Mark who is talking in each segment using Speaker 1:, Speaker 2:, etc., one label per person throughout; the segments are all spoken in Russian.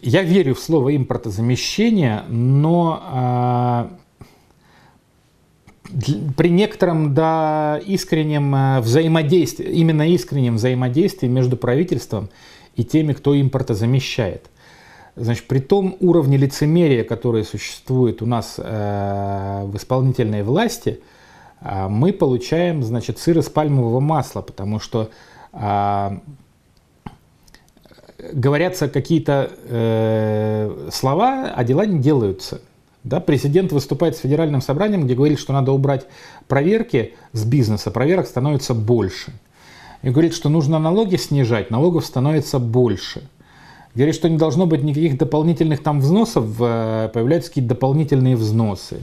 Speaker 1: я верю в слово импортозамещение, но а, при некотором да, искреннем а, взаимодействии, именно искреннем взаимодействии между правительством и теми, кто импортозамещает, Значит, при том уровне лицемерия, который существует у нас э, в исполнительной власти, э, мы получаем значит, сыр из пальмового масла, потому что э, говорятся какие-то э, слова, а дела не делаются. Да, президент выступает с федеральным собранием, где говорит, что надо убрать проверки с бизнеса, проверок становится больше. И говорит, что нужно налоги снижать, налогов становится больше. Говорит, что не должно быть никаких дополнительных там взносов, э, появляются какие-то дополнительные взносы.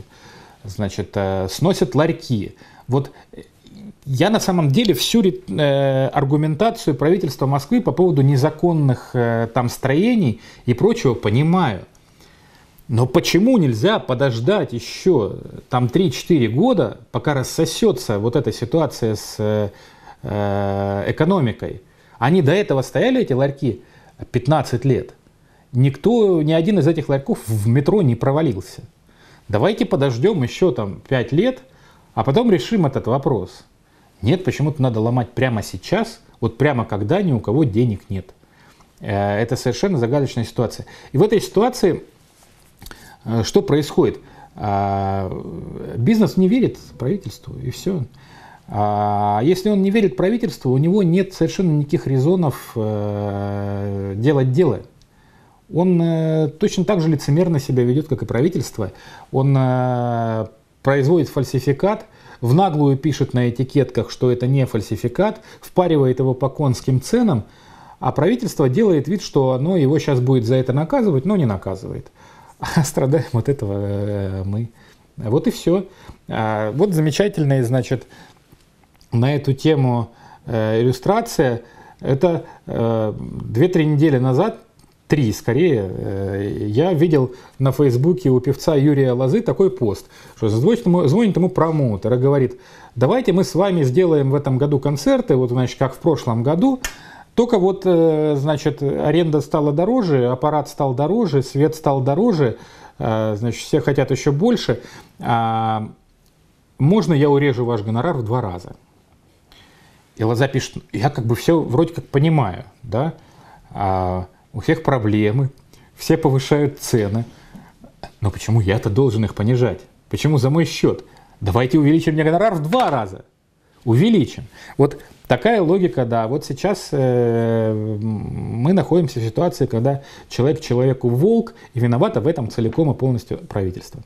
Speaker 1: Значит, э, сносят ларьки. Вот э, я на самом деле всю э, аргументацию правительства Москвы по поводу незаконных э, там строений и прочего понимаю. Но почему нельзя подождать еще э, там 3-4 года, пока рассосется вот эта ситуация с э, э экономикой? Они до этого стояли, эти ларьки, 15 лет. Никто, ни один из этих ларьков в метро не провалился. Давайте подождем еще там 5 лет, а потом решим этот вопрос. Нет, почему-то надо ломать прямо сейчас, вот прямо когда ни у кого денег нет. Э, это совершенно загадочная ситуация. И в этой ситуации э, что происходит? А, бизнес не верит правительству, и все. А, если он не верит правительству, у него нет совершенно никаких резонов э, делать дело. Он точно так же лицемерно себя ведет, как и правительство. Он производит фальсификат, в наглую пишет на этикетках, что это не фальсификат, впаривает его по конским ценам, а правительство делает вид, что оно его сейчас будет за это наказывать, но не наказывает. А страдаем от этого э, мы. Вот и все. А, вот замечательная, значит, на эту тему э, иллюстрация. Это 2-3 э, недели назад три скорее, э, я видел на Фейсбуке у певца Юрия Лозы такой пост, что звонит ему, звонит ему промоутер и говорит, давайте мы с вами сделаем в этом году концерты, вот, значит, как в прошлом году, только вот, э, значит, аренда стала дороже, аппарат стал дороже, свет стал дороже, э, значит, все хотят еще больше. А, можно я урежу ваш гонорар в два раза? И Лоза пишет, я как бы все вроде как понимаю, да, а, у всех проблемы, все повышают цены. Но почему я-то должен их понижать? Почему за мой счет? Давайте увеличим мне гонорар в два раза. Увеличим. Вот такая логика, да. Вот сейчас э, мы находимся в ситуации, когда человек человеку волк, и виновата в этом целиком и полностью правительство.